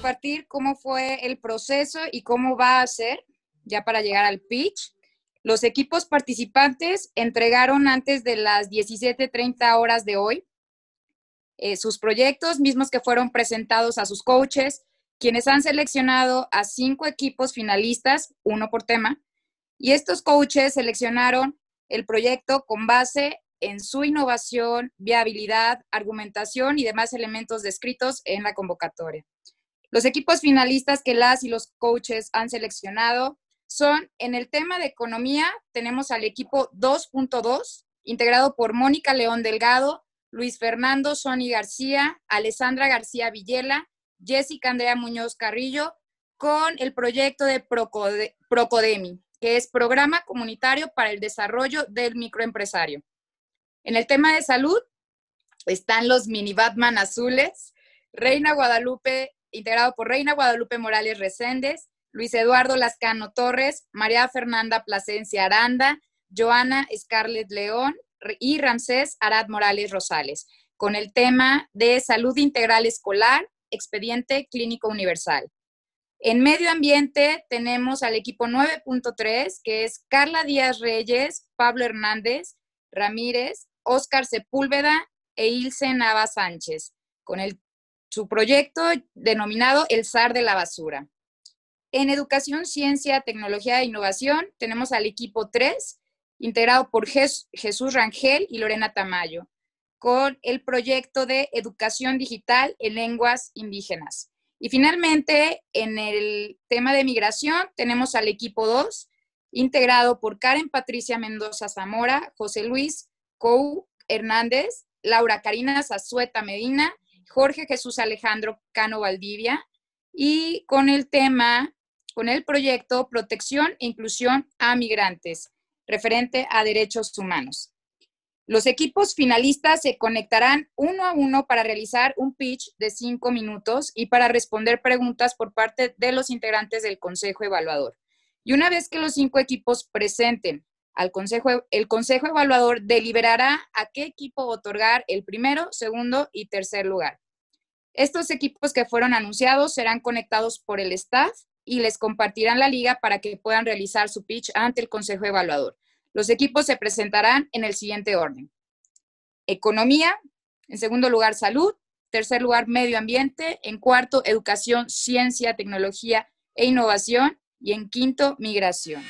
compartir cómo fue el proceso y cómo va a ser ya para llegar al pitch. Los equipos participantes entregaron antes de las 17.30 horas de hoy eh, sus proyectos, mismos que fueron presentados a sus coaches, quienes han seleccionado a cinco equipos finalistas, uno por tema, y estos coaches seleccionaron el proyecto con base en su innovación, viabilidad, argumentación y demás elementos descritos en la convocatoria. Los equipos finalistas que las y los coaches han seleccionado son, en el tema de economía, tenemos al equipo 2.2, integrado por Mónica León Delgado, Luis Fernando Sonny García, Alessandra García Villela, Jessica Andrea Muñoz Carrillo, con el proyecto de Procodemi, que es Programa Comunitario para el Desarrollo del Microempresario. En el tema de salud están los mini Batman azules, Reina Guadalupe integrado por Reina Guadalupe Morales Reséndez, Luis Eduardo Lascano Torres, María Fernanda Plasencia Aranda, Joana Scarlett León y Ramsés Arad Morales Rosales, con el tema de salud integral escolar, expediente clínico universal. En medio ambiente tenemos al equipo 9.3, que es Carla Díaz Reyes, Pablo Hernández Ramírez, Óscar Sepúlveda e Ilse Nava Sánchez, con el su proyecto denominado El Zar de la Basura. En Educación, Ciencia, Tecnología e Innovación tenemos al equipo 3, integrado por Jesús Rangel y Lorena Tamayo, con el proyecto de Educación Digital en Lenguas Indígenas. Y finalmente, en el tema de migración, tenemos al equipo 2, integrado por Karen Patricia Mendoza Zamora, José Luis Cou Hernández, Laura Karina Zazueta Medina Jorge Jesús Alejandro Cano Valdivia y con el tema, con el proyecto Protección e Inclusión a Migrantes, referente a derechos humanos. Los equipos finalistas se conectarán uno a uno para realizar un pitch de cinco minutos y para responder preguntas por parte de los integrantes del Consejo Evaluador. Y una vez que los cinco equipos presenten el Consejo Evaluador deliberará a qué equipo otorgar el primero, segundo y tercer lugar. Estos equipos que fueron anunciados serán conectados por el staff y les compartirán la liga para que puedan realizar su pitch ante el Consejo Evaluador. Los equipos se presentarán en el siguiente orden. Economía, en segundo lugar salud, tercer lugar medio ambiente, en cuarto educación, ciencia, tecnología e innovación y en quinto migración.